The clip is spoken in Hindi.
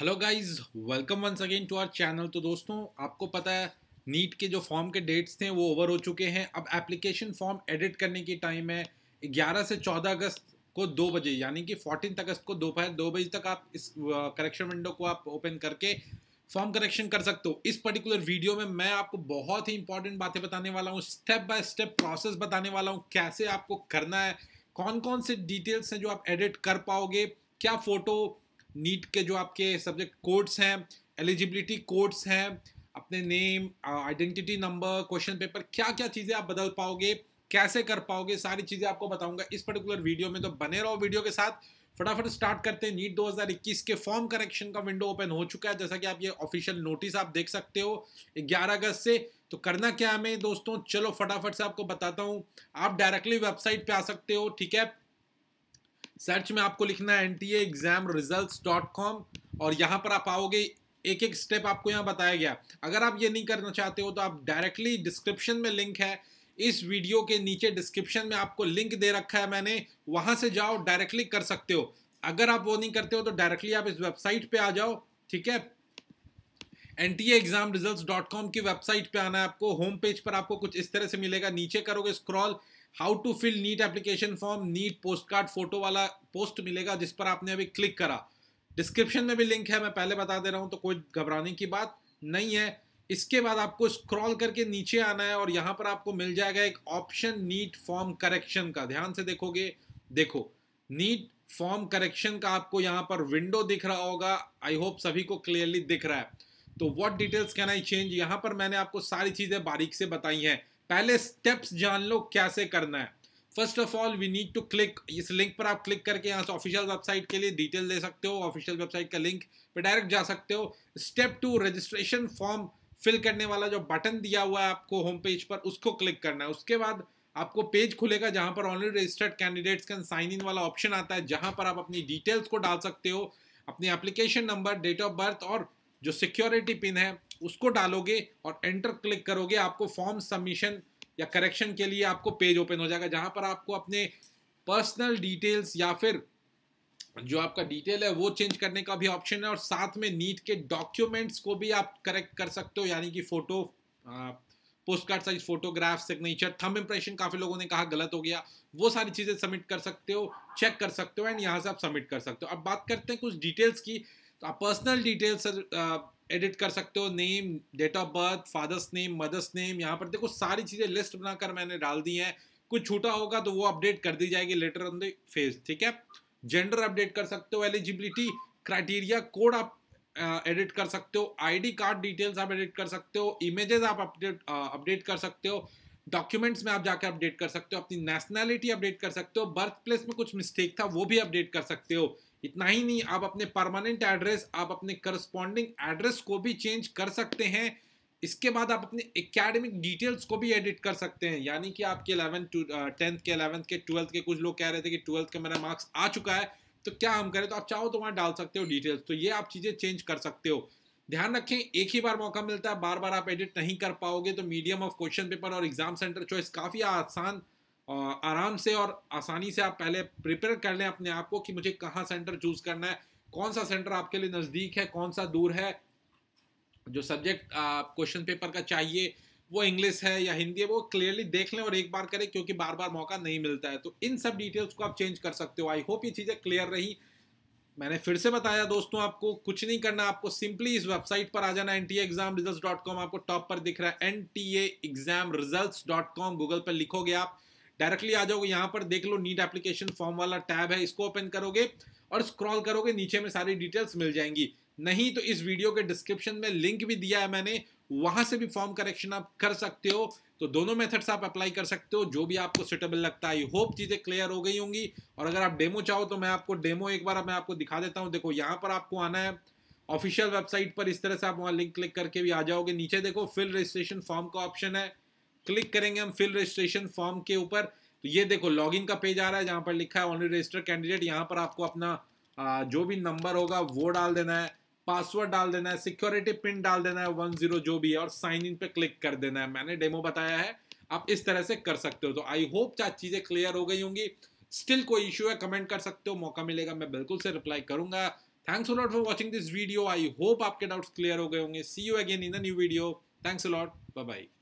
hello guys welcome once again to our channel तो दोस्तों आपको पता है नीट के जो फॉर्म के डेट्स थे वो ओवर हो चुके हैं अब एप्लीकेशन फॉर्म एडिट करने की टाइम है 11 से 14 अगस्त को दो बजे यानी कि 14 अगस्त को दोपहर दो बजे तक आप इस करेक्शन विंडो को आप ओपन करके फॉर्म करेक्शन कर सकते हो इस पर्टिकुलर वीडियो में मैं आपको बहुत ही इंपॉर्टेंट बातें बताने वाला हूँ स्टेप बाय स्टेप प्रोसेस बताने वाला हूँ कैसे आपको करना है कौन कौन से डिटेल्स हैं जो आप एडिट कर पाओगे क्या फ़ोटो नीट के जो आपके सब्जेक्ट कोड्स हैं एलिजिबिलिटी कोड्स हैं अपने name identity number question paper क्या क्या चीज़ें आप बदल पाओगे कैसे कर पाओगे सारी चीज़ें आपको बताऊंगा इस पर्टिकुलर वीडियो में तो बने रहो वीडियो के साथ फटाफट स्टार्ट करते हैं नीट 2021 के फॉर्म करेक्शन का विंडो ओपन हो चुका है जैसा कि आप ये ऑफिशियल नोटिस आप देख सकते हो 11 अगस्त से तो करना क्या हमें मैं दोस्तों चलो फटाफट से आपको बताता हूँ आप डायरेक्टली वेबसाइट पे आ सकते हो ठीक है सर्च में आपको लिखना है N T exam result dot com और यहाँ पर आप आओगे एक एक स्टेप आपको यहाँ बताया गया अगर आप ये नहीं करना चाहते हो तो आप डायरेक्टली डिस्क्रिप्शन में लिंक है इस वीडियो के नीचे डिस्क्रिप्शन में आपको लिंक दे रखा है मैंने वहाँ से जाओ डायरेक्टली कर सकते हो अगर आप वो नहीं करते हो तो डायरेक्टली आप इस वेबसाइट पे आ जाओ ठीक है N T exam result dot com की वेबसाइट पे आना है आपको होम पेज पर आपको कुछ इस तरह से मिलेगा नीचे करोगे scroll how to fill NEET application form NEET post card photo वाला पोस्ट मिलेगा जिस पर आपने अभी क्लिक करा डिस्क्रिप्शन में भी लिंक है मैं पहले बता दे रहा हूँ तो कोई घबराने की बात नहीं है इसके बाद आपको स्क्रॉल करके नीचे आना है और यहाँ पर आपको मिल जाएगा एक ऑप्शन नीट फॉर्म करेक्शन का ध्यान से देखोगे देखो नीट फॉर्म करेक्शन का आपको यहाँ पर विंडो दिख रहा होगा आई होप सभी को क्लियरली दिख रहा है तो what details can I change यहाँ पर मैंने आपको सारी चीज़ें बारीक से बताई हैं पहले स्टेप्स जान लो कैसे करना है first of all we need to click इस लिंक पर आप क्लिक करके यहाँ से ऑफिशियल वेबसाइट के लिए डिटेल दे सकते हो ऑफिशियल वेबसाइट का लिंक पे डायरेक्ट जा सकते हो step two registration form fill करने वाला जो बटन दिया हुआ है आपको होम पेज पर उसको क्लिक करना है उसके बाद आपको पेज खुलेगा जहां पर ऑलरेडी रजिस्टर्ड कैंडिडेट्स का साइन इन वाला ऑप्शन आता है जहां पर आप अपनी डिटेल्स को डाल सकते हो अपनी application number date of birth और जो सिक्योरिटी पिन है उसको डालोगे और एंटर क्लिक करोगे आपको फॉर्म सबमिशन या करेक्शन के लिए आपको पेज ओपन हो जाएगा जहां पर आपको अपने पर्सनल डिटेल्स या फिर जो आपका डिटेल है वो चेंज करने का भी ऑप्शन है और साथ में नीट के डॉक्यूमेंट्स को भी आप करेक्ट कर सकते हो यानी कि photo post card size photograph signature thumb impression काफ़ी लोगों ने कहा गलत हो गया वो सारी चीज़ें सबमिट कर सकते हो चेक कर सकते हो एंड यहाँ से आप सबमिट कर सकते हो अब बात करते हैं कुछ डिटेल्स की तो आप पर्सनल डिटेल्स एडिट कर सकते हो name date of birth father's name mother's name यहाँ पर देखो सारी चीज़ें लिस्ट बनाकर मैंने डाल दी हैं कुछ छूटा होगा तो वो अपडेट कर दी जाएगी लेटर ऑन द फेज ठीक है जेंडर अपडेट कर सकते हो एलिजिबिलिटी क्राइटेरिया कोड आप एडिट कर सकते हो आईडी कार्ड डिटेल्स आप एडिट कर सकते हो इमेजेस आप अपडेट अपडेट कर सकते हो डॉक्यूमेंट्स में आप जाकर अपडेट कर सकते हो अपनी नेशनैलिटी अपडेट कर सकते हो बर्थ प्लेस में कुछ मिस्टेक था वो भी अपडेट कर सकते हो इतना ही नहीं आप अपने परमानेंट एड्रेस आप अपने करस्पॉन्डिंग एड्रेस को भी चेंज कर सकते हैं इसके बाद आप अपने एकेडमिक डिटेल्स को भी एडिट कर सकते हैं यानी कि आपके इलेवन टू टेंथ के इलेवंथ के ट्वेल्थ के कुछ लोग कह रहे थे कि ट्वेल्थ का मेरा मार्क्स आ चुका है तो क्या हम करें तो आप चाहो तो वहाँ डाल सकते हो डिटेल्स तो ये आप चीज़ें चेंज कर सकते हो ध्यान रखें एक ही बार मौका मिलता है बार बार आप एडिट नहीं कर पाओगे तो मीडियम ऑफ क्वेश्चन पेपर और एग्जाम सेंटर चॉइस काफ़ी आसान आराम से और आसानी से आप पहले प्रिपेयर कर लें अपने आप को कि मुझे कहाँ सेंटर चूज़ करना है कौन सा सेंटर आपके लिए नज़दीक है कौन सा दूर है जो सब्जेक्ट क्वेश्चन पेपर का चाहिए वो इंग्लिश है या हिंदी है वो क्लियरली देख लें और एक बार करें क्योंकि बार बार मौका नहीं मिलता है तो इन सब डिटेल्स को आप चेंज कर सकते हो आई होप ये चीज़ें क्लियर रही मैंने फिर से बताया दोस्तों आपको कुछ नहीं करना आपको सिंपली इस वेबसाइट पर आ जाना N T exam result dot com आपको टॉप पर दिख रहा है N T exam result dot com Google पर लिखोगे आप डायरेक्टली आ जाओगे यहाँ पर देख लो नीट एप्लीकेशन फॉर्म वाला टैब है इसको ओपन करोगे और स्क्रॉल करोगे नीचे में सारी डिटेल्स मिल जाएंगी नहीं तो इस वीडियो के डिस्क्रिप्शन में लिंक भी दिया है मैंने वहां से भी फॉर्म करेक्शन आप कर सकते हो तो दोनों मेथड्स आप अप्लाई कर सकते हो जो भी आपको सुटेबल लगता है होप चीज़ें क्लियर हो गई होंगी और अगर आप डेमो चाहो तो मैं आपको डेमो एक बार मैं आपको दिखा देता हूँ देखो यहाँ पर आपको आना है ऑफिशियल वेबसाइट पर इस तरह से आप वहाँ लिंक क्लिक करके भी आ जाओगे नीचे देखो फिल रजिस्ट्रेशन फॉर्म का ऑप्शन है क्लिक करेंगे हम फिल रजिस्ट्रेशन फॉर्म के ऊपर तो ये देखो लॉगिन का पेज आ रहा है जहाँ पर लिखा है ऑनली रजिस्टर्ड कैंडिडेट यहाँ पर आपको अपना आ, जो भी नंबर होगा वो डाल देना है पासवर्ड डाल देना है सिक्योरिटी पिन डाल देना है वन जीरो जो भी है और साइन इन पे क्लिक कर देना है मैंने डेमो बताया है आप इस तरह से कर सकते हो तो आई होप चार चीज़ें क्लियर हो गई होंगी स्टिल कोई इश्यू है कमेंट कर सकते हो मौका मिलेगा मैं बिल्कुल से रिप्लाई करूंगा thanks a lot for watching this video I hope आपके डाउट्स क्लियर हो गए होंगे see you again in the new video thanks a lot bye